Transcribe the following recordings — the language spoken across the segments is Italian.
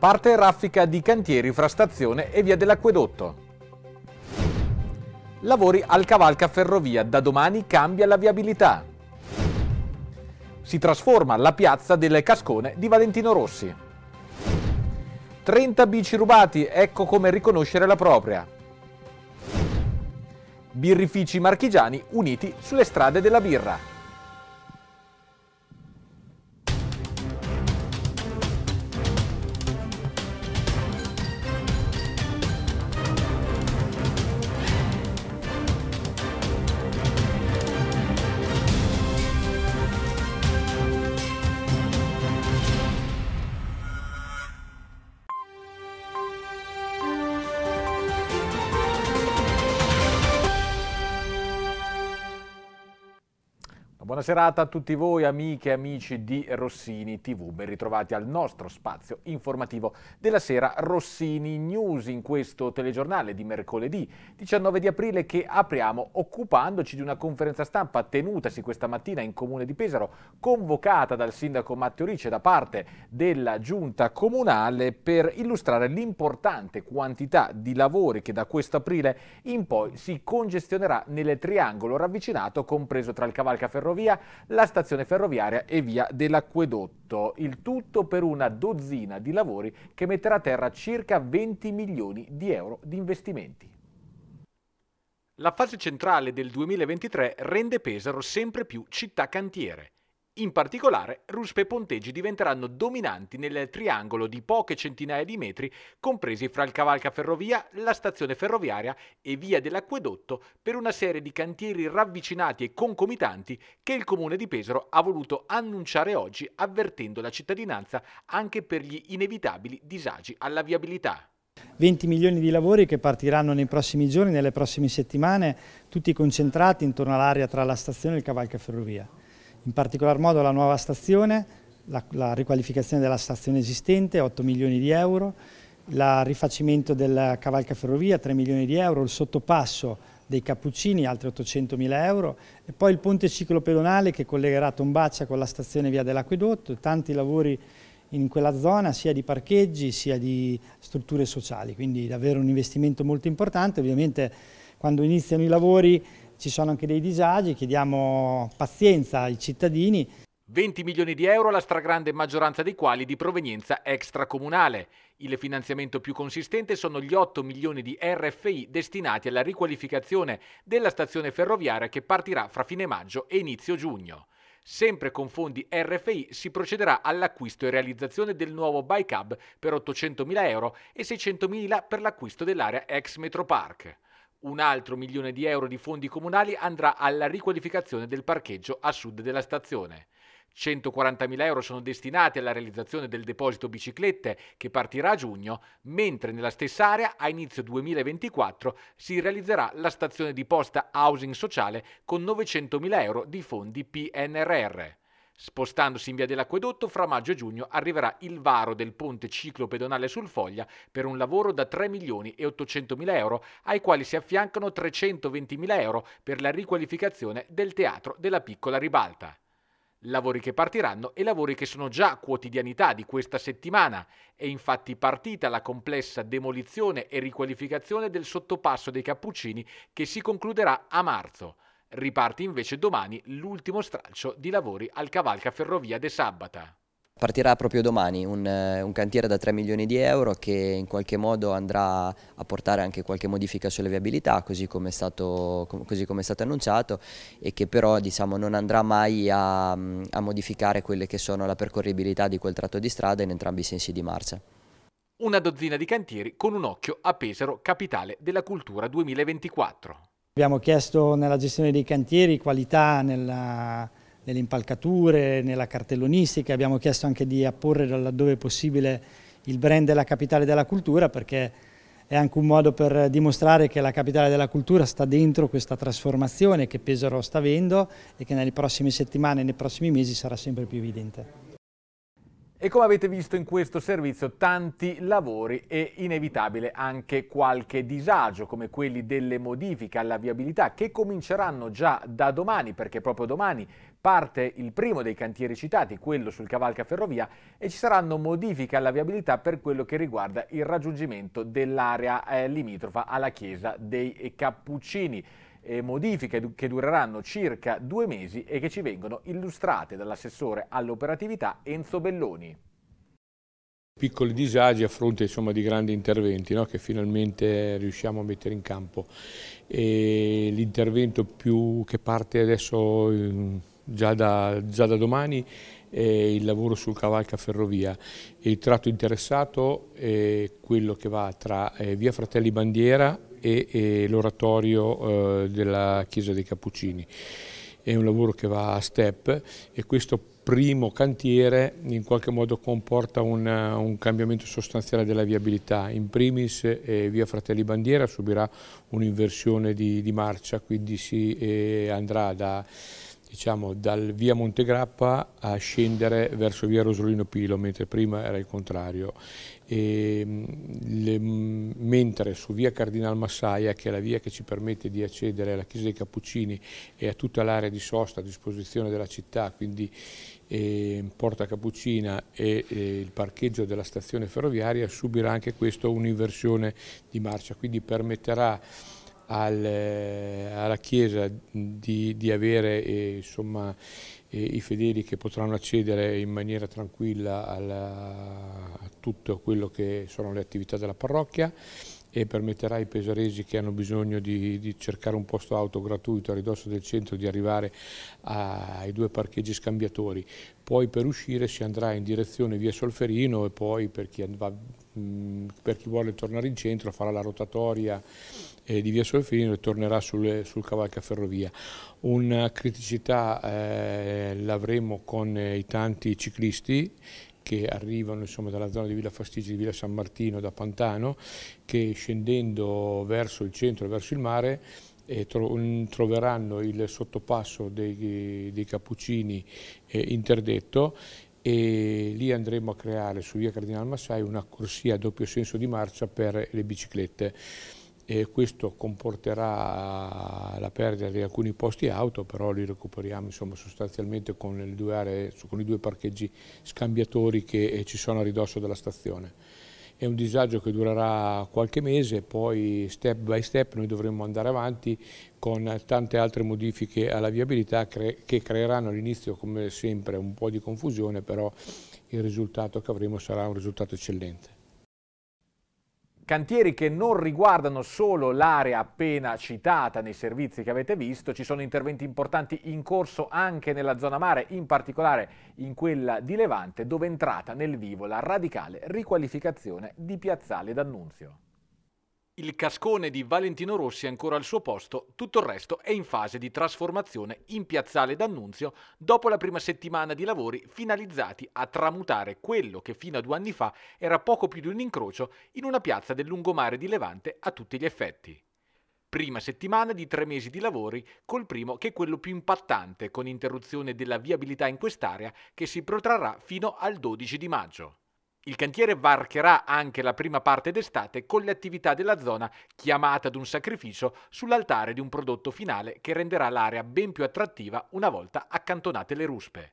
Parte raffica di cantieri fra stazione e via dell'acquedotto. Lavori al cavalca ferrovia, da domani cambia la viabilità. Si trasforma la piazza del Cascone di Valentino Rossi. 30 bici rubati, ecco come riconoscere la propria. Birrifici marchigiani uniti sulle strade della birra. Buona serata a tutti voi amiche e amici di Rossini TV, ben ritrovati al nostro spazio informativo della sera Rossini News in questo telegiornale di mercoledì 19 di aprile che apriamo occupandoci di una conferenza stampa tenutasi questa mattina in Comune di Pesaro, convocata dal sindaco Matteo Ricce da parte della giunta comunale per illustrare l'importante quantità di lavori che da questo aprile in poi si congestionerà nel triangolo ravvicinato compreso tra il cavalca ferrovia Italia, la stazione ferroviaria e via dell'acquedotto. Il tutto per una dozzina di lavori che metterà a terra circa 20 milioni di euro di investimenti. La fase centrale del 2023 rende Pesaro sempre più città cantiere. In particolare, ruspe e ponteggi diventeranno dominanti nel triangolo di poche centinaia di metri compresi fra il cavalcaferrovia, la stazione ferroviaria e via dell'acquedotto per una serie di cantieri ravvicinati e concomitanti che il comune di Pesaro ha voluto annunciare oggi avvertendo la cittadinanza anche per gli inevitabili disagi alla viabilità. 20 milioni di lavori che partiranno nei prossimi giorni, nelle prossime settimane, tutti concentrati intorno all'area tra la stazione e il cavalcaferrovia in particolar modo la nuova stazione, la, la riqualificazione della stazione esistente, 8 milioni di euro, il rifacimento della cavalcaferrovia, 3 milioni di euro, il sottopasso dei Cappuccini, altri 800 mila euro, e poi il ponte ciclopedonale che collegherà Tombaccia con la stazione via dell'Acquedotto, tanti lavori in quella zona sia di parcheggi sia di strutture sociali, quindi davvero un investimento molto importante, ovviamente quando iniziano i lavori ci sono anche dei disagi, chiediamo pazienza ai cittadini. 20 milioni di euro, la stragrande maggioranza dei quali di provenienza extracomunale. Il finanziamento più consistente sono gli 8 milioni di RFI destinati alla riqualificazione della stazione ferroviaria che partirà fra fine maggio e inizio giugno. Sempre con fondi RFI si procederà all'acquisto e realizzazione del nuovo bike hub per 800.000 euro e 600.000 per l'acquisto dell'area ex Metropark. Un altro milione di euro di fondi comunali andrà alla riqualificazione del parcheggio a sud della stazione. 140.000 euro sono destinati alla realizzazione del deposito biciclette che partirà a giugno, mentre nella stessa area a inizio 2024 si realizzerà la stazione di posta housing sociale con 900.000 euro di fondi PNRR. Spostandosi in via dell'acquedotto, fra maggio e giugno arriverà il varo del ponte ciclopedonale sul Foglia per un lavoro da 3 milioni e 800 mila euro, ai quali si affiancano 320 mila euro per la riqualificazione del teatro della piccola ribalta. Lavori che partiranno e lavori che sono già quotidianità di questa settimana. È infatti partita la complessa demolizione e riqualificazione del sottopasso dei Cappuccini che si concluderà a marzo. Riparte invece domani l'ultimo stralcio di lavori al Cavalca Ferrovia de Sabata. Partirà proprio domani un, eh, un, cantiere da 3 milioni di euro che in qualche modo andrà a portare anche qualche modifica sulle viabilità così come è stato, com, stato, annunciato e che però diciamo, non andrà mai a, a modificare quelle che sono la percorribilità di quel tratto di strada in entrambi i sensi di marcia. Una dozzina di cantieri con un occhio a Pesaro, capitale della cultura 2024. Abbiamo chiesto nella gestione dei cantieri qualità nella, nelle impalcature, nella cartellonistica, abbiamo chiesto anche di apporre laddove possibile il brand della capitale della cultura perché è anche un modo per dimostrare che la capitale della cultura sta dentro questa trasformazione che Pesaro sta avendo e che nelle prossime settimane e nei prossimi mesi sarà sempre più evidente. E come avete visto in questo servizio tanti lavori e inevitabile anche qualche disagio come quelli delle modifiche alla viabilità che cominceranno già da domani perché proprio domani parte il primo dei cantieri citati, quello sul Cavalca Ferrovia e ci saranno modifiche alla viabilità per quello che riguarda il raggiungimento dell'area eh, limitrofa alla chiesa dei Cappuccini eh, modifiche che dureranno circa due mesi e che ci vengono illustrate dall'assessore all'operatività Enzo Belloni. Piccoli disagi a fronte insomma, di grandi interventi no? che finalmente riusciamo a mettere in campo. L'intervento che parte adesso già da, già da domani il lavoro sul cavalca ferrovia. Il tratto interessato è quello che va tra eh, Via Fratelli Bandiera e, e l'oratorio eh, della Chiesa dei Cappuccini. È un lavoro che va a step e questo primo cantiere in qualche modo comporta un, un, cambiamento sostanziale della viabilità. In primis eh, via Fratelli Bandiera subirà un'inversione di, di, marcia, quindi si eh, andrà da, diciamo, dal via Montegrappa a scendere verso via Rosolino Pilo, mentre prima era il contrario e, ehm, le, mentre su via Cardinal Massaia, che è la via che ci permette di accedere alla chiesa dei Cappuccini e a tutta l'area di sosta a disposizione della città, quindi eh, Porta Cappuccina e eh, il parcheggio della stazione ferroviaria, subirà anche questo un'inversione di marcia, quindi permetterà al, eh, alla chiesa di, di avere eh, insomma, i fedeli che potranno accedere in maniera tranquilla alla, a tutto quello che sono le attività della parrocchia e permetterà ai pesaresi che hanno bisogno di, di, cercare un posto auto gratuito a ridosso del centro di arrivare a, ai due parcheggi scambiatori. Poi per uscire si andrà in direzione via Solferino e poi per chi, va, per chi vuole tornare in centro farà la rotatoria eh, di via Solferino e tornerà sulle, sul cavalcaferrovia. Una criticità eh, l'avremo con eh, i tanti ciclisti che arrivano insomma, dalla zona di Villa Fastigi, di Villa San Martino, da Pantano, che scendendo verso il centro, verso il mare, eh, mm, troveranno il sottopasso dei, dei Cappuccini eh, interdetto e lì andremo a creare su via Cardinal Massai una corsia a doppio senso di marcia per le biciclette e questo comporterà la perdita di alcuni posti auto, però li recuperiamo insomma, sostanzialmente con, due aree, con i due parcheggi scambiatori che eh, ci sono a ridosso della stazione. È un disagio che durerà qualche mese, poi step by step noi dovremo andare avanti con tante altre modifiche alla viabilità che creeranno all'inizio come sempre un po' di confusione, però il risultato che avremo sarà un risultato eccellente. Cantieri che non riguardano solo l'area appena citata nei servizi che avete visto, ci sono interventi importanti in corso anche nella zona mare, in particolare in quella di Levante, dove è entrata nel vivo la radicale riqualificazione di Piazzale d'Annunzio. Il cascone di Valentino Rossi è ancora al suo posto, tutto il resto è in fase di trasformazione in piazzale d'annunzio dopo la prima settimana di lavori finalizzati a tramutare quello che fino a due anni fa era poco più di un incrocio in una piazza del lungomare di Levante a tutti gli effetti. Prima settimana di tre mesi di lavori, col primo che è quello più impattante, con interruzione della viabilità in quest'area che si protrarrà fino al 12 di maggio. Il cantiere varcherà anche la prima parte d'estate con le attività della zona chiamata ad un sacrificio sull'altare di un prodotto finale che renderà l'area ben più attrattiva una volta accantonate le ruspe.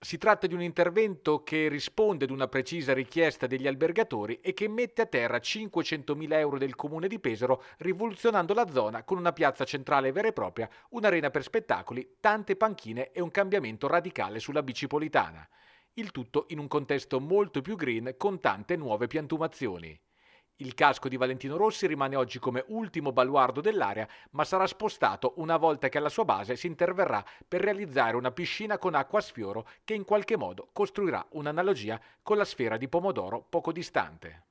Si tratta di un intervento che risponde ad una precisa richiesta degli albergatori e che mette a terra 500.000 euro del comune di Pesaro, rivoluzionando la zona con una piazza centrale vera e propria, un'arena per spettacoli, tante panchine e un cambiamento radicale sulla bicipolitana il tutto in un contesto molto più green con tante nuove piantumazioni. Il casco di Valentino Rossi rimane oggi come ultimo baluardo dell'area, ma sarà spostato una volta che alla sua base si interverrà per realizzare una piscina con acqua a sfioro che in qualche modo costruirà un'analogia con la sfera di pomodoro poco distante.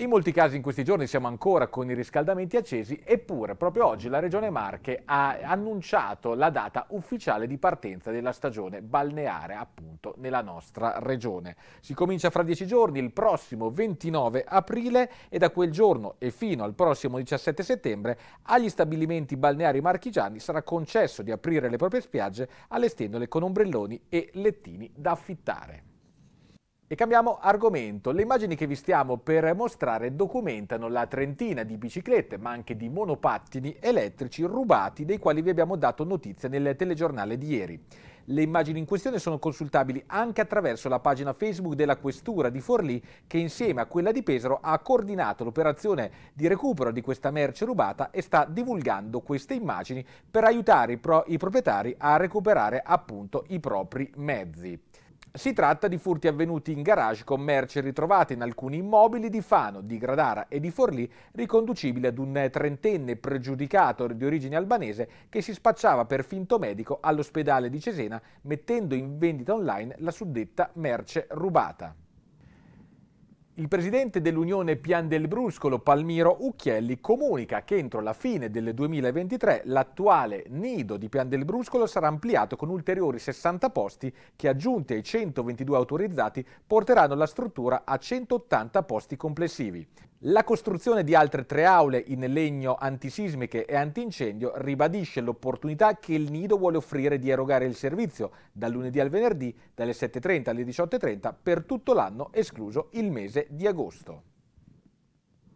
In molti casi in questi giorni siamo ancora con i riscaldamenti accesi, eppure proprio oggi la Regione Marche ha annunciato la data ufficiale di partenza della stagione balneare appunto nella nostra regione. Si comincia fra dieci giorni, il prossimo 29 aprile e da quel giorno e fino al prossimo 17 settembre agli stabilimenti balneari marchigiani sarà concesso di aprire le proprie spiagge allestendole con ombrelloni e lettini da affittare. E cambiamo argomento. Le immagini che vi stiamo per mostrare documentano la trentina di biciclette, ma anche di monopattini elettrici rubati, dei quali vi abbiamo dato notizia nel telegiornale di ieri. Le immagini in questione sono consultabili anche attraverso la pagina Facebook della Questura di Forlì, che insieme a quella di Pesaro ha coordinato l'operazione di recupero di questa merce rubata e sta divulgando queste immagini per aiutare i, pro i proprietari a recuperare appunto i propri mezzi. Si tratta di furti avvenuti in garage con merce ritrovate in alcuni immobili di Fano, di Gradara e di Forlì, riconducibili ad un trentenne pregiudicato di origine albanese che si spacciava per finto medico all'ospedale di Cesena, mettendo in vendita online la suddetta merce rubata. Il presidente dell'Unione Pian del Bruscolo, Palmiro Ucchielli, comunica che entro la fine del 2023 l'attuale nido di Pian del Bruscolo sarà ampliato con ulteriori 60 posti che, aggiunti ai 122 autorizzati, porteranno la struttura a 180 posti complessivi. La costruzione di altre tre aule in legno antisismiche e antincendio ribadisce l'opportunità che il Nido vuole offrire di erogare il servizio dal lunedì al venerdì, dalle 7.30 alle 18.30 per tutto l'anno, escluso il mese di agosto.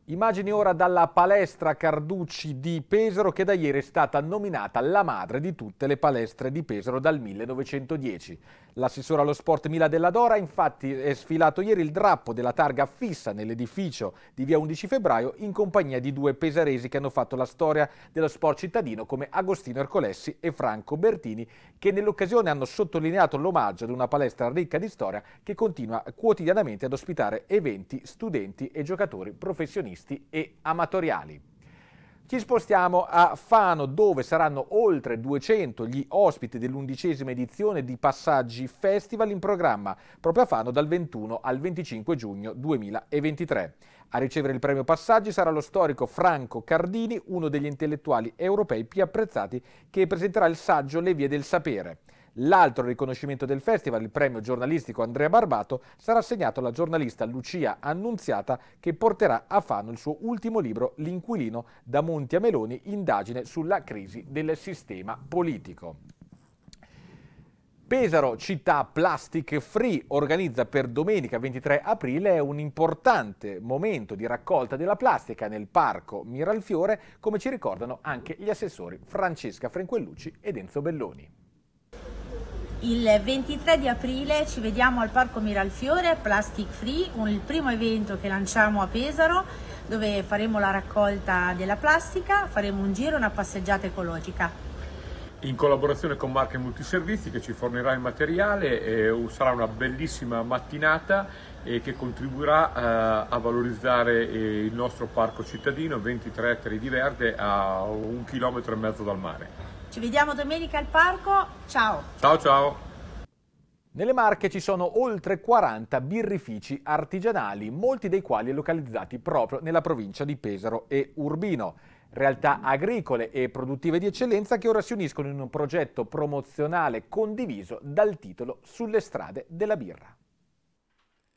Immagini ora dalla palestra Carducci di Pesaro che da ieri è stata nominata la madre di tutte le palestre di Pesaro dal 1910. L'assessore allo sport Mila Della Dora infatti è sfilato ieri il drappo della targa fissa nell'edificio di via 11 febbraio in compagnia di due pesaresi che hanno fatto la storia dello sport cittadino come Agostino Ercolessi e Franco Bertini che nell'occasione hanno sottolineato l'omaggio ad una palestra ricca di storia che continua quotidianamente ad ospitare eventi, studenti e giocatori professionisti e amatoriali. Ci spostiamo a Fano dove saranno oltre 200 gli ospiti dell'undicesima edizione di Passaggi Festival in programma proprio a Fano dal 21 al 25 giugno 2023. A ricevere il premio Passaggi sarà lo storico Franco Cardini, uno degli intellettuali europei più apprezzati che presenterà il saggio Le vie del sapere. L'altro riconoscimento del festival, il premio giornalistico Andrea Barbato, sarà assegnato alla giornalista Lucia Annunziata che porterà a Fano il suo ultimo libro L'inquilino da Monti a Meloni, indagine sulla crisi del sistema politico. Pesaro, città plastic free, organizza per domenica 23 aprile un importante momento di raccolta della plastica nel parco Miralfiore, come ci ricordano anche gli assessori Francesca Frenquellucci ed Enzo Belloni il 23 di aprile ci vediamo al Parco Miralfiore, Plastic Free, un, il primo evento che lanciamo a Pesaro dove faremo la raccolta della plastica, faremo un giro e una passeggiata ecologica. In collaborazione con Marche Multiservizi che ci fornirà il materiale, eh, sarà una bellissima mattinata eh, che contribuirà eh, a valorizzare il nostro parco cittadino, 23 ettari di verde a un chilometro e mezzo dal mare. Ci vediamo domenica al parco, ciao! Ciao ciao! Nelle Marche ci sono oltre 40 birrifici artigianali, molti dei quali localizzati proprio nella provincia di Pesaro e Urbino. Realtà agricole e produttive di eccellenza che ora si uniscono in un progetto promozionale condiviso dal titolo Sulle strade della birra.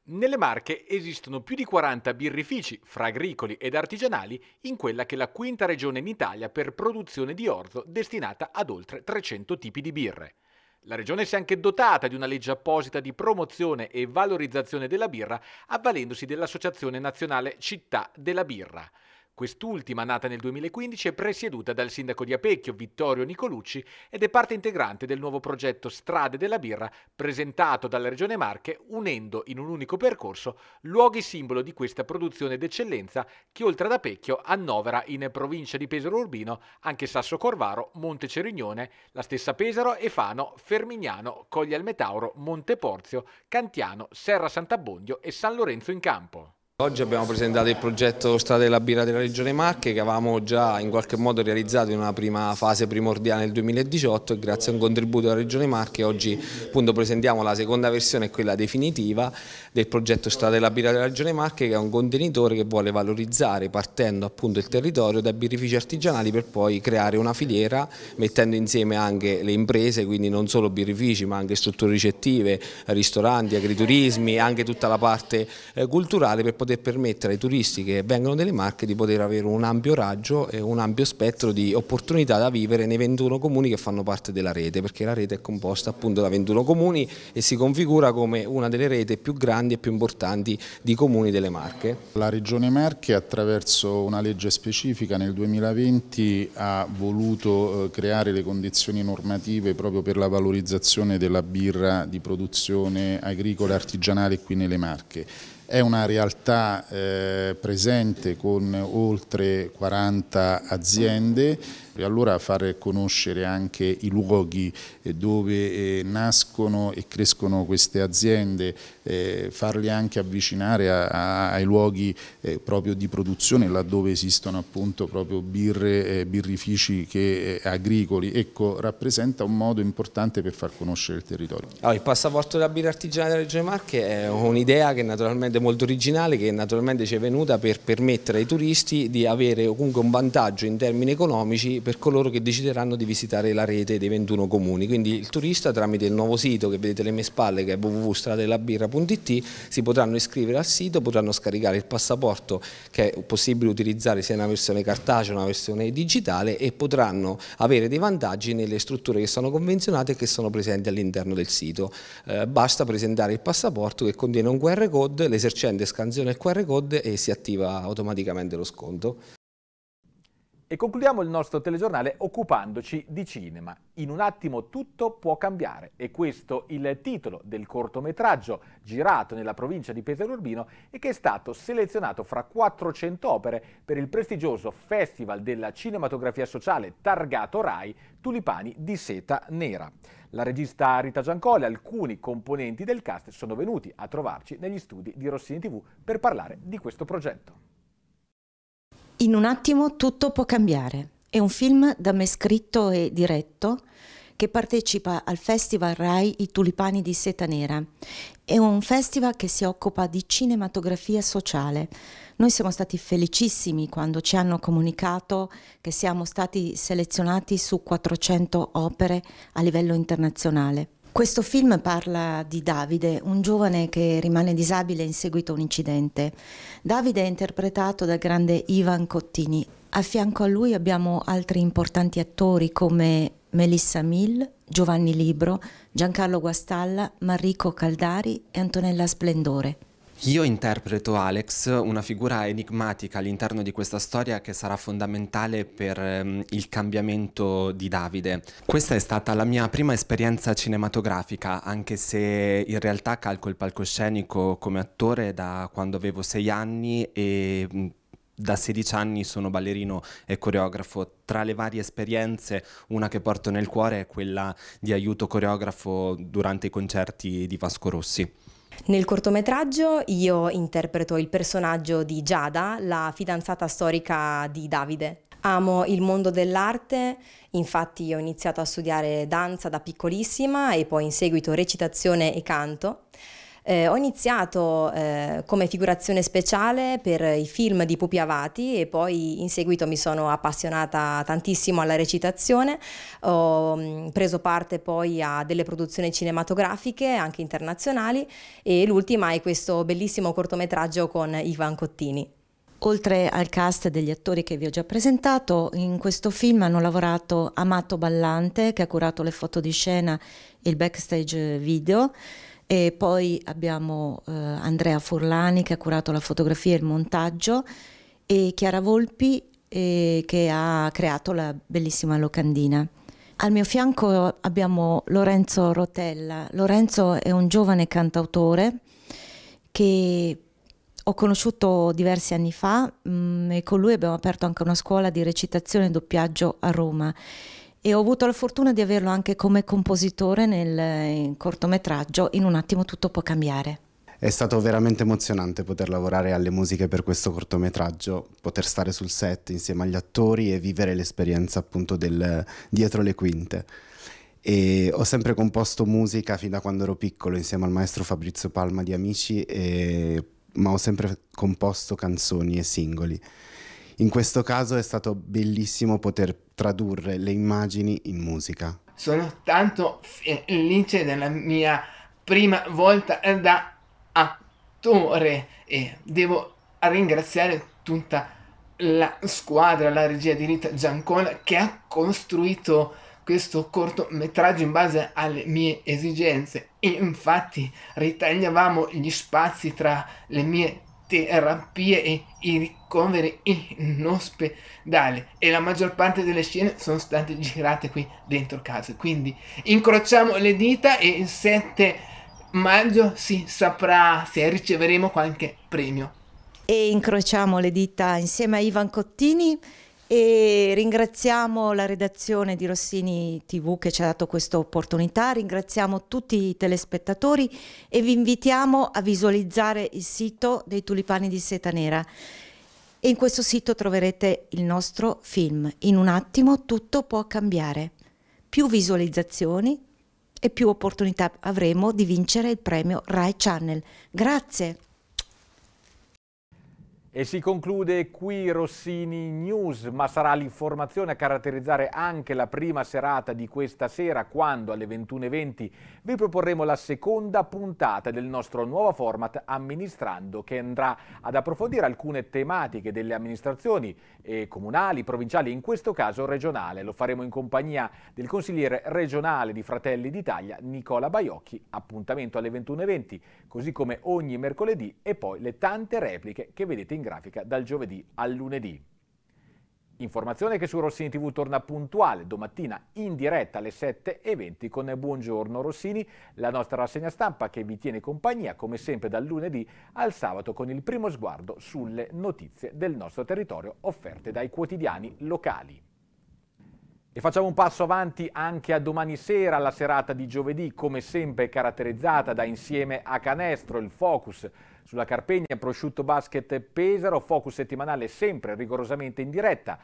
Nelle Marche esistono più di 40 birrifici, fra agricoli ed artigianali, in quella che è la quinta regione in Italia per produzione di orzo destinata ad oltre 300 tipi di birre. La regione si è anche dotata di una legge apposita di promozione e valorizzazione della birra, avvalendosi dell'Associazione Nazionale Città della Birra quest'ultima nata nel 2015 è presieduta dal sindaco di Apecchio Vittorio Nicolucci ed è parte integrante del nuovo progetto Strade della Birra presentato dalla Regione Marche unendo in un unico percorso luoghi simbolo di questa produzione d'eccellenza che oltre ad Apecchio annovera in provincia di Pesaro Urbino anche Sasso Corvaro, Monte Cerignone, la stessa Pesaro e Fano, Fermignano, al Metauro, Monte Porzio, Cantiano, Serra Sant'Abbondio e San Lorenzo in Campo. Oggi abbiamo presentato il progetto Strade Birra della Regione Marche che avevamo già in qualche modo realizzato in una prima fase primordiale nel 2018 e grazie a un contributo della Regione Marche oggi appunto, presentiamo la seconda versione, quella definitiva del progetto Strade Birra della Regione Marche che è un contenitore che vuole valorizzare partendo appunto il territorio dai birrifici artigianali per poi creare una filiera mettendo insieme anche le imprese, quindi non solo birrifici ma anche strutture ricettive, ristoranti, agriturismi anche tutta la parte eh, culturale per poter poter permettere ai turisti che vengono delle Marche di poter avere un ampio raggio e un ampio spettro di opportunità da vivere nei 21 comuni che fanno parte della rete, perché la rete è composta appunto da 21 comuni e si configura come una delle rete più grandi e più importanti di comuni delle Marche. La Regione Marche attraverso una legge specifica nel 2020 ha voluto eh, creare le condizioni normative proprio per la valorizzazione della birra di produzione agricola e artigianale qui nelle Marche è una realtà eh, presente con oltre 40 aziende e allora far conoscere anche i luoghi eh, dove eh, nascono e crescono queste aziende, eh, farli anche avvicinare ai luoghi proprio di produzione laddove esistono appunto proprio birre, birrifici che, agricoli, ecco rappresenta un modo importante per far conoscere il territorio. Allora, ah, il passaporto della birra artigianale della Regione Marche è un'idea che naturalmente è molto originale, che naturalmente ci è venuta per permettere ai turisti di avere comunque un vantaggio in termini economici per coloro che decideranno di visitare la rete dei 21 comuni, quindi il turista tramite il nuovo sito che vedete alle mie spalle che è www.stradelabirra.it si potranno iscrivere al sito, potranno scaricare il passaporto che è possibile utilizzare sia in una versione cartacea che una versione digitale e potranno avere dei vantaggi nelle strutture che sono convenzionate e che sono presenti all'interno del sito. Eh, basta presentare il passaporto che contiene un QR code, l'esercente scansione il QR code e si attiva automaticamente lo sconto. E concludiamo il nostro telegiornale occupandoci di cinema. In un attimo tutto può cambiare. E questo il titolo del cortometraggio girato nella provincia di Urbino e che è stato selezionato fra 400 opere per il prestigioso Festival della Cinematografia Sociale targato RAI Tulipani di seta nera. La regista Rita Giancoli e alcuni componenti del cast sono venuti a trovarci negli studi di Rossini TV per parlare di questo progetto. In un attimo tutto può cambiare. È un film da me scritto e diretto che partecipa al Festival RAI I Tulipani di Seta Nera. È un festival che si occupa di cinematografia sociale. Noi siamo stati felicissimi quando ci hanno comunicato che siamo stati selezionati su 400 opere a livello internazionale. Questo film parla di Davide, un giovane che rimane disabile in seguito a un incidente. Davide è interpretato dal grande Ivan Cottini. A fianco a lui abbiamo altri importanti attori come Melissa Mill, Giovanni Libro, Giancarlo Guastalla, Marrico Caldari e Antonella Splendore. Io interpreto Alex, una figura enigmatica all'interno di questa storia che sarà fondamentale per ehm, il cambiamento di Davide. Questa è stata la mia prima esperienza cinematografica, anche se in realtà calco il palcoscenico come attore da quando avevo sei anni e da 16 anni sono ballerino e coreografo. Tra le varie esperienze, una che porto nel cuore è quella di aiuto coreografo durante i concerti di Vasco Rossi. Nel cortometraggio io interpreto il personaggio di Giada, la fidanzata storica di Davide. Amo il mondo dell'arte, infatti ho iniziato a studiare danza da piccolissima e poi in seguito recitazione e canto. Eh, ho iniziato eh, come figurazione speciale per i film di Pupi Avati e poi in seguito mi sono appassionata tantissimo alla recitazione, ho mm, preso parte poi a delle produzioni cinematografiche anche internazionali e l'ultima è questo bellissimo cortometraggio con Ivan Cottini. Oltre al cast degli attori che vi ho già presentato, in questo film hanno lavorato Amato Ballante, che ha curato le foto di scena e il backstage video, e poi abbiamo eh, Andrea Furlani che ha curato la fotografia e il montaggio e Chiara Volpi eh, che ha creato la bellissima locandina. Al mio fianco abbiamo Lorenzo Rotella. Lorenzo è un giovane cantautore che ho conosciuto diversi anni fa mh, mm, e con lui abbiamo aperto anche una scuola di recitazione e doppiaggio a Roma e ho avuto la fortuna di averlo anche come compositore nel cortometraggio In un attimo tutto può cambiare. È stato veramente emozionante poter lavorare alle musiche per questo cortometraggio, poter stare sul set insieme agli attori e vivere l'esperienza appunto del dietro le quinte. E ho sempre composto musica fin da quando ero piccolo insieme al maestro Fabrizio Palma di Amici, e... ma ho sempre composto canzoni e singoli. In questo caso è stato bellissimo poter tradurre le immagini in musica. Sono tanto felice della mia prima volta da attore e devo ringraziare tutta la squadra, la regia di Rita Giancona che ha costruito questo cortometraggio in base alle mie esigenze. Infatti ritagliavamo gli spazi tra le mie terapie e i ricoveri in ospedale e la maggior parte delle scene sono state girate qui dentro casa quindi incrociamo le dita e il 7 maggio si saprà se riceveremo qualche premio e incrociamo le dita insieme a Ivan Cottini e ringraziamo la redazione di Rossini TV che ci ha dato questa opportunità, ringraziamo tutti i telespettatori e vi invitiamo a visualizzare il sito dei tulipani di seta nera. E in questo sito troverete il nostro film. In un attimo tutto può cambiare. Più visualizzazioni e più opportunità avremo di vincere il premio Rai Channel. Grazie. E si conclude qui Rossini News, ma sarà l'informazione a caratterizzare anche la prima serata di questa sera, quando alle 21.20 vi proporremo la seconda puntata del nostro nuovo format Amministrando, che andrà ad approfondire alcune tematiche delle amministrazioni eh, comunali, provinciali, in questo caso regionale. Lo faremo in compagnia del consigliere regionale di Fratelli d'Italia, Nicola Baiocchi. Appuntamento alle 21.20, così come ogni mercoledì, e poi le tante repliche che vedete in grafica dal giovedì al lunedì. Informazione che su Rossini TV torna puntuale domattina in diretta alle 7.20 con Buongiorno Rossini, la nostra rassegna stampa che vi tiene compagnia come sempre dal lunedì al sabato con il primo sguardo sulle notizie del nostro territorio offerte dai quotidiani locali. E facciamo un passo avanti anche a domani sera, la serata di giovedì, come sempre caratterizzata da insieme a canestro, il focus sulla Carpegna, prosciutto basket Pesaro, focus settimanale sempre rigorosamente in diretta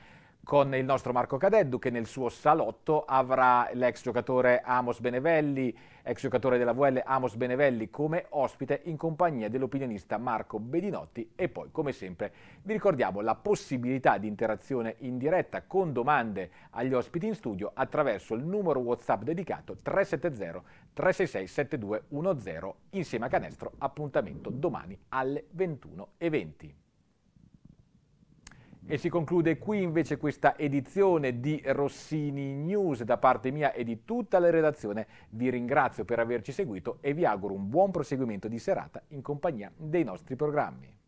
con il nostro Marco Cadeddu che nel suo salotto avrà l'ex giocatore Amos Benevelli, ex giocatore della VL Amos Benevelli come ospite in compagnia dell'opinionista Marco Bedinotti e poi come sempre vi ricordiamo la possibilità di interazione in diretta con domande agli ospiti in studio attraverso il numero Whatsapp dedicato 370 366 7210 insieme a Canestro appuntamento domani alle 21.20. E si conclude qui invece questa edizione di Rossini News da parte mia e di tutta la redazione. Vi ringrazio per averci seguito e vi auguro un buon proseguimento di serata in compagnia dei nostri programmi.